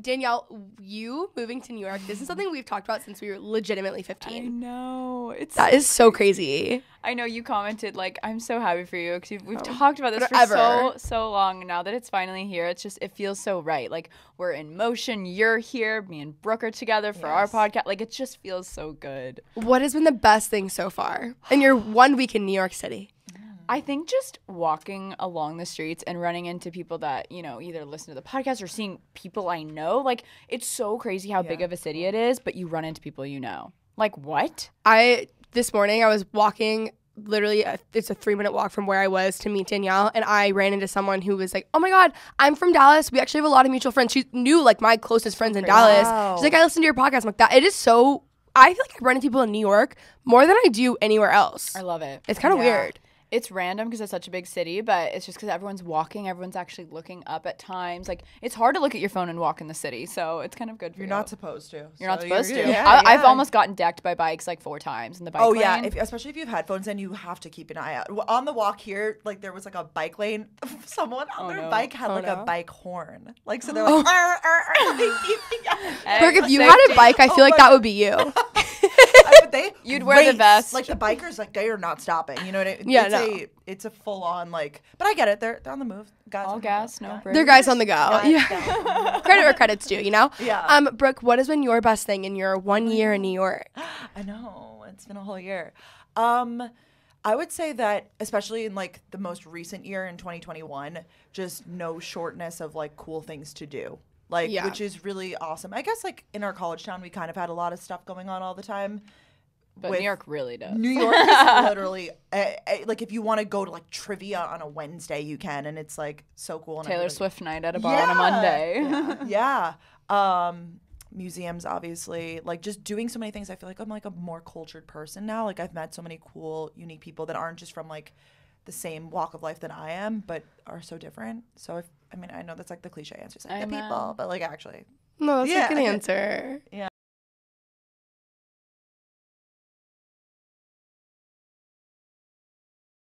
Danielle, you moving to New York, this is something we've talked about since we were legitimately 15. I know. It's that is so crazy. I know you commented like I'm so happy for you because we've oh. talked about this Forever. for so so long and now that it's finally here. It's just it feels so right. Like we're in motion. You're here. Me and Brooke are together for yes. our podcast. Like it just feels so good. What has been the best thing so far in your one week in New York City? I think just walking along the streets and running into people that, you know, either listen to the podcast or seeing people I know, like it's so crazy how yeah. big of a city it is, but you run into people you know. Like what? I this morning I was walking literally a, uh, it's a 3 minute walk from where I was to meet Danielle and I ran into someone who was like, "Oh my god, I'm from Dallas. We actually have a lot of mutual friends." She knew like my closest friends in wow. Dallas. She's like, "I listen to your podcast." I'm like, "That it is so I feel like I run into people in New York more than I do anywhere else. I love it. It's kind of yeah. weird it's random because it's such a big city, but it's just because everyone's walking, everyone's actually looking up at times. Like it's hard to look at your phone and walk in the city, so it's kind of good. for You're you. not supposed to. You're so not supposed you're, to. Yeah, I, have almost gotten decked by bikes like four times in the bike. Oh lane. yeah, if, especially if you have headphones and you have to keep an eye out. On the walk here, like there was like a bike lane. Someone on oh, their no. bike had oh, like no. a bike horn. Like so they're like. Oh. Arr, arr, arr, like, yeah. Berg, if you Safety. had a bike, I oh feel like that would be you. you'd wear race. the vest. Like the bikers, like they are not stopping. You know what I mean? Yeah, it's no. a it's a full on like. But I get it. They're they're on the move. Guys all gas, no. Break. They're guys on the go. Guys yeah. Credit where credit's due. You know. Yeah. Um, Brooke, what has been your best thing in your one oh year in New York? I know it's been a whole year. Um. I would say that, especially in like the most recent year in 2021, just no shortness of like cool things to do like yeah. which is really awesome. I guess like in our college town we kind of had a lot of stuff going on all the time. But New York really does. New York is literally eh, eh, like if you want to go to like trivia on a Wednesday, you can, and it's like so cool. And Taylor really, Swift night at a bar yeah, on a Monday. yeah. yeah. Um, museums, obviously. Like just doing so many things. I feel like I'm like a more cultured person now. Like I've met so many cool, unique people that aren't just from like the same walk of life that I am, but are so different. So if, I mean, I know that's like the cliche answer, like the people, but like actually, no, that's yeah, like an answer. Yeah.